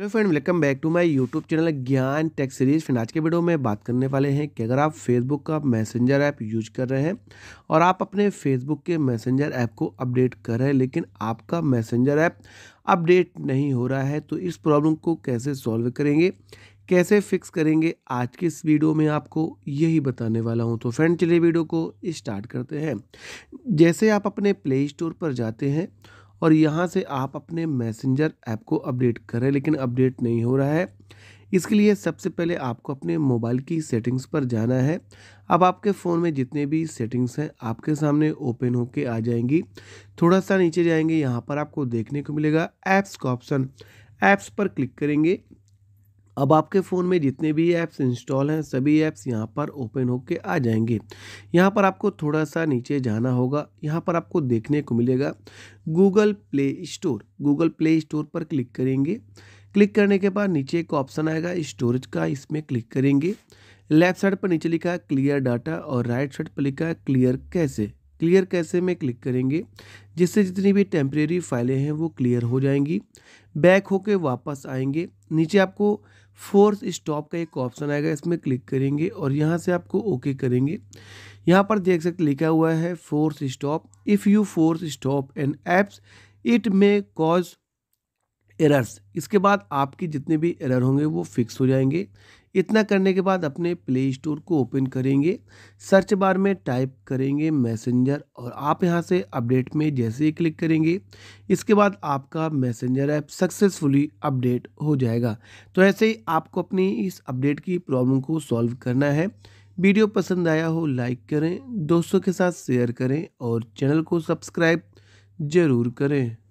hello friend welcome back to my YouTube channel Gyan tech series फिर आज के video में बात करने वाले हैं कि अगर आप फेसबुक का मैसेंजर ऐप यूज कर रहे हैं और आप अपने फेसबुक के मैसेंजर ऐप को अपडेट कर रहे हैं लेकिन आपका मैसेंजर ऐप अपडेट नहीं हो रहा है तो इस प्रॉब्लम को कैसे सॉल्व करेंगे कैसे फिक्स करेंगे आज के इस वीडियो में आपको यही बताने वाला हूँ तो फ्रेंड चलिए वीडियो को स्टार्ट करते हैं जैसे आप अपने प्ले स्टोर पर जाते हैं और यहाँ से आप अपने मैसेंजर ऐप को अपडेट करें लेकिन अपडेट नहीं हो रहा है इसके लिए सबसे पहले आपको अपने मोबाइल की सेटिंग्स पर जाना है अब आपके फ़ोन में जितने भी सेटिंग्स हैं आपके सामने ओपन होके आ जाएंगी थोड़ा सा नीचे जाएंगे यहाँ पर आपको देखने को मिलेगा ऐप्स का ऑप्शन ऐप्स पर क्लिक करेंगे अब आपके फ़ोन में जितने भी ऐप्स इंस्टॉल हैं सभी ऐप्स यहाँ पर ओपन होकर आ जाएंगे यहाँ पर आपको थोड़ा सा नीचे जाना होगा यहाँ पर आपको देखने को मिलेगा Google Play Store Google Play Store पर क्लिक करेंगे क्लिक करने के बाद नीचे एक ऑप्शन आएगा स्टोरेज का इसमें क्लिक करेंगे लेफ्ट साइड पर नीचे लिखा है क्लियर डाटा और राइट साइड पर लिखा है क्लियर कैसे क्लियर कैसे में क्लिक करेंगे जिससे जितनी भी टेम्परेरी फाइलें हैं वो क्लियर हो जाएंगी बैक होके वापस आएंगे नीचे आपको फोर्स स्टॉप का एक ऑप्शन आएगा इसमें क्लिक करेंगे और यहाँ से आपको ओके करेंगे यहाँ पर देख सकते लिखा हुआ है force stop if you force stop and apps it may cause errors इसके बाद आपके जितने भी एरर होंगे वो फिक्स हो जाएंगे इतना करने के बाद अपने प्ले स्टोर को ओपन करेंगे सर्च बार में टाइप करेंगे मैसेंजर और आप यहां से अपडेट में जैसे ही क्लिक करेंगे इसके बाद आपका मैसेंजर ऐप सक्सेसफुली अपडेट हो जाएगा तो ऐसे ही आपको अपनी इस अपडेट की प्रॉब्लम को सॉल्व करना है वीडियो पसंद आया हो लाइक करें दोस्तों के साथ शेयर करें और चैनल को सब्सक्राइब ज़रूर करें